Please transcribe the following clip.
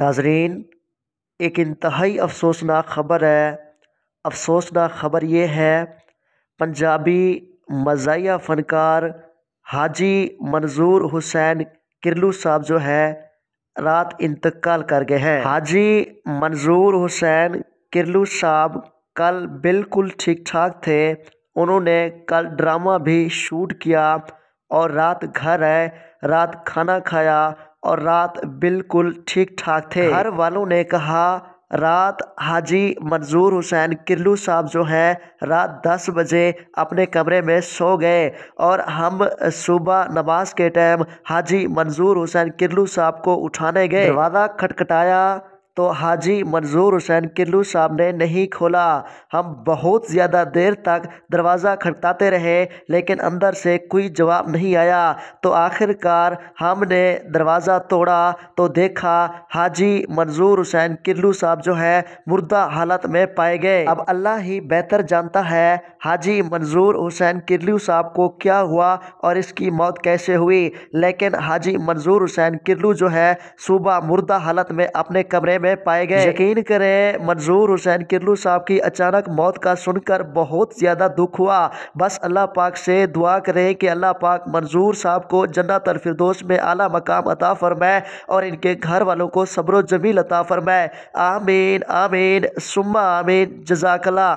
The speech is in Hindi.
नाजरीन एक इंतहाई अफसोसनाक ख़बर है अफसोसनाक ख़बर ये है पंजाबी मजाया फ़नकार हाजी मंजूर हुसैन किरलू साहब जो है रात इंतकाल कर गए हैं हाजी मंजूर हुसैन किरलू साहब कल बिल्कुल ठीक ठाक थे उन्होंने कल ड्रामा भी शूट किया और रात घर आए रात खाना खाया और रात बिल्कुल ठीक ठाक थे घर वालों ने कहा रात हाजी मंजूर हुसैन किल्लू साहब जो हैं रात 10 बजे अपने कमरे में सो गए और हम सुबह नमाज के टाइम हाजी मंजूर हुसैन किल्लू साहब को उठाने गए दरवाज़ा खटखटाया तो हाजी मंजूर हुसैन किल्लू साहब ने नहीं खोला हम बहुत ज़्यादा देर तक दरवाज़ा खटकाते रहे लेकिन अंदर से कोई जवाब नहीं आया तो आखिरकार हमने दरवाज़ा तोड़ा तो देखा हाजी मंजूर हुसैन किल्लू साहब जो है मुर्दा हालत में पाए गए अब अल्लाह ही बेहतर जानता है हाजी मंजूर हुसैन किल्लू साहब को क्या हुआ और इसकी मौत कैसे हुई लेकिन हाजी मंजूर हुसैन किल्लू जो है सुबह मुर्दा हालत में अपने कमरे में में पाए गए यकीन करें मंजूर हुसैन किरलू साहब की अचानक मौत का सुनकर बहुत ज़्यादा दुख हुआ बस अल्लाह पाक से दुआ करें कि अल्लाह पाक मंजूर साहब को जन्ना और फिरदोस में आला मकाम अता फरमाए और इनके घर वालों को सब्र जमील अता फरमाए आमीन आमीन सुम्मा आमीन जजाकला